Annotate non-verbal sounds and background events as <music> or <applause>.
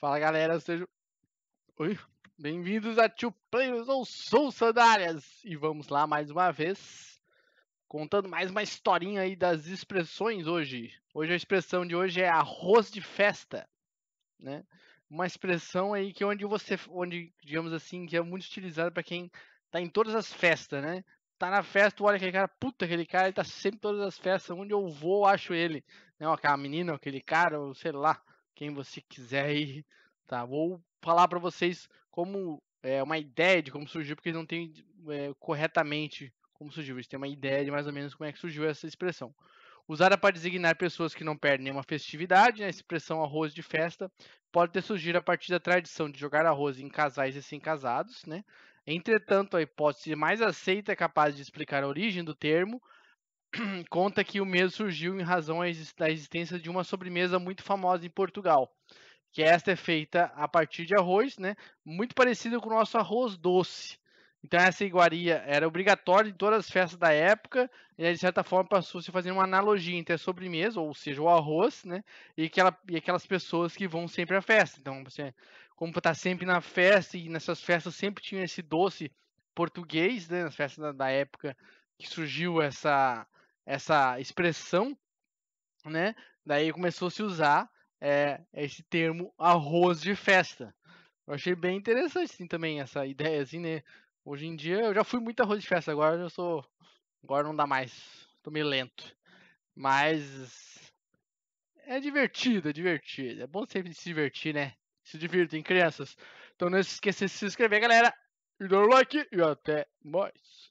Fala galera, sejam bem-vindos a Two Players ou sou Sandálias! E vamos lá mais uma vez, contando mais uma historinha aí das expressões hoje. Hoje a expressão de hoje é arroz de festa, né? Uma expressão aí que onde você, onde digamos assim, que é muito utilizada para quem tá em todas as festas, né? Tá na festa, olha aquele cara, puta, aquele cara, ele tá sempre em todas as festas, onde eu vou, acho ele. Né? Aquela menina, aquele cara, ou sei lá quem você quiser aí, tá? Vou falar para vocês como é, uma ideia de como surgiu, porque eles não tem é, corretamente como surgiu. Eles têm uma ideia de mais ou menos como é que surgiu essa expressão. Usada para designar pessoas que não perdem nenhuma festividade, né? a expressão arroz de festa pode ter surgido a partir da tradição de jogar arroz em casais recém-casados. Né? Entretanto, a hipótese mais aceita é capaz de explicar a origem do termo <clears throat> conta que o mesmo surgiu em razão da existência de uma sobremesa muito famosa em Portugal, que esta é feita a partir de arroz, né? Muito parecida com o nosso arroz doce. Então essa iguaria era obrigatória em todas as festas da época, e aí, de certa forma passou a se fazer uma analogia entre a sobremesa, ou seja, o arroz, né? E, aquela, e aquelas pessoas que vão sempre à festa. Então, você, como está sempre na festa, e nessas festas sempre tinha esse doce português, né? Nas festas da, da época que surgiu essa, essa expressão, né? Daí começou a se usar é, esse termo arroz de festa. Eu achei bem interessante assim, também essa ideia, assim, né? Hoje em dia eu já fui muito arroz de festa, agora eu sou. Agora não dá mais. Tô meio lento. Mas é divertido, é divertido. É bom sempre se divertir, né? Se divirtam, crianças. Então não se esqueça de se inscrever, galera. E dar o like e até mais.